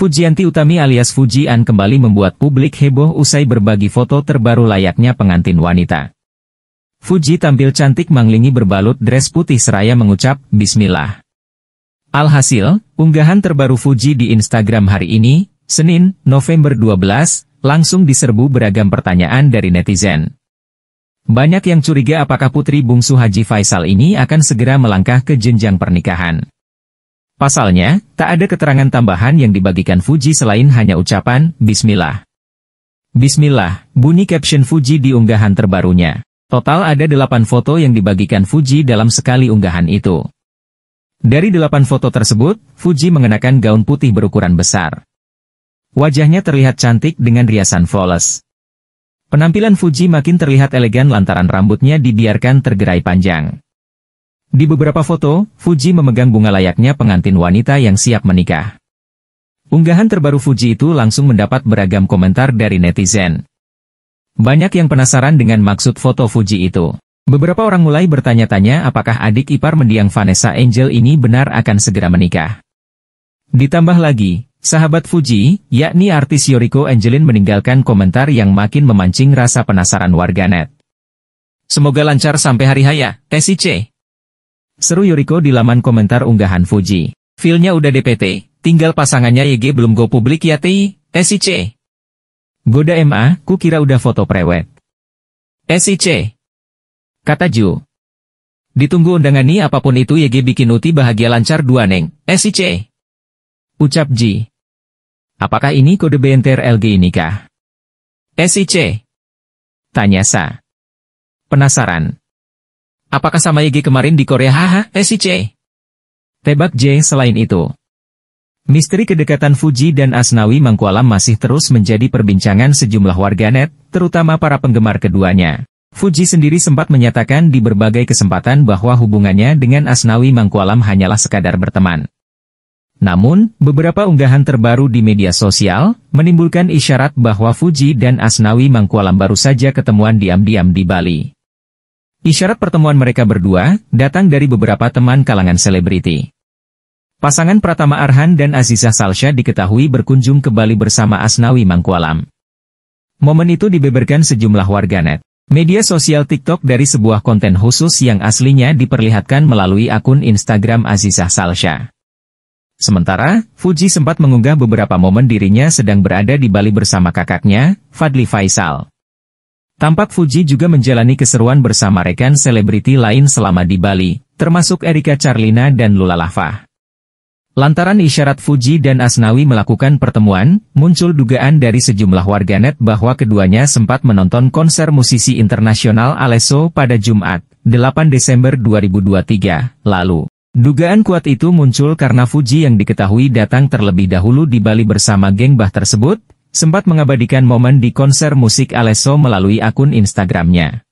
Fujianti Utami alias Fujian kembali membuat publik heboh usai berbagi foto terbaru layaknya pengantin wanita. Fuji tampil cantik manglingi berbalut dress putih seraya mengucap, Bismillah. Alhasil, unggahan terbaru Fuji di Instagram hari ini, Senin, November 12, langsung diserbu beragam pertanyaan dari netizen. Banyak yang curiga apakah putri bungsu Haji Faisal ini akan segera melangkah ke jenjang pernikahan. Pasalnya, tak ada keterangan tambahan yang dibagikan Fuji selain hanya ucapan, Bismillah. Bismillah, bunyi caption Fuji di unggahan terbarunya. Total ada 8 foto yang dibagikan Fuji dalam sekali unggahan itu. Dari 8 foto tersebut, Fuji mengenakan gaun putih berukuran besar. Wajahnya terlihat cantik dengan riasan flawless. Penampilan Fuji makin terlihat elegan lantaran rambutnya dibiarkan tergerai panjang. Di beberapa foto, Fuji memegang bunga layaknya pengantin wanita yang siap menikah. Unggahan terbaru Fuji itu langsung mendapat beragam komentar dari netizen. Banyak yang penasaran dengan maksud foto Fuji itu. Beberapa orang mulai bertanya-tanya apakah adik ipar mendiang Vanessa Angel ini benar akan segera menikah. Ditambah lagi, sahabat Fuji, yakni artis Yoriko Angelin meninggalkan komentar yang makin memancing rasa penasaran warganet. Semoga lancar sampai hari haya, TCC. Seru Yuriko di laman komentar unggahan Fuji. Feelnya udah DPT, tinggal pasangannya YG belum go publik ya ti, SIC. Goda MA, ku kira udah foto prewed. SIC. Kata Ju. Ditunggu undangan nih apapun itu YG bikin Uti bahagia lancar dua neng, SIC. Ucap Ji. Apakah ini kode BNTR LG ini kah? SIC. Tanya Sa. Penasaran. Apakah sama YG kemarin di Korea? Haha, eh, SIC. Tebak J selain itu. Misteri kedekatan Fuji dan Asnawi Mangkualam masih terus menjadi perbincangan sejumlah warganet, terutama para penggemar keduanya. Fuji sendiri sempat menyatakan di berbagai kesempatan bahwa hubungannya dengan Asnawi Mangkualam hanyalah sekadar berteman. Namun, beberapa unggahan terbaru di media sosial, menimbulkan isyarat bahwa Fuji dan Asnawi Mangkualam baru saja ketemuan diam-diam di Bali. Isyarat pertemuan mereka berdua datang dari beberapa teman kalangan selebriti. Pasangan Pratama Arhan dan Azizah Salsha diketahui berkunjung ke Bali bersama Asnawi Mangkualam. Momen itu dibeberkan sejumlah warganet. Media sosial TikTok dari sebuah konten khusus yang aslinya diperlihatkan melalui akun Instagram Azizah Salsha. Sementara, Fuji sempat mengunggah beberapa momen dirinya sedang berada di Bali bersama kakaknya, Fadli Faisal. Tampak Fuji juga menjalani keseruan bersama rekan selebriti lain selama di Bali, termasuk Erika Charlina dan Lula Lava. Lantaran isyarat Fuji dan Asnawi melakukan pertemuan, muncul dugaan dari sejumlah warganet bahwa keduanya sempat menonton konser musisi internasional Alesso pada Jumat, 8 Desember 2023, lalu. Dugaan kuat itu muncul karena Fuji yang diketahui datang terlebih dahulu di Bali bersama geng bah tersebut, sempat mengabadikan momen di konser musik Alesso melalui akun Instagramnya.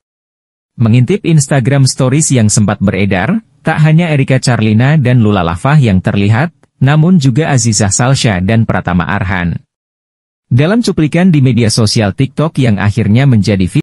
Mengintip Instagram Stories yang sempat beredar, tak hanya Erika Charlina dan Lula Lafah yang terlihat, namun juga Azizah Salsha dan Pratama Arhan. Dalam cuplikan di media sosial TikTok yang akhirnya menjadi video,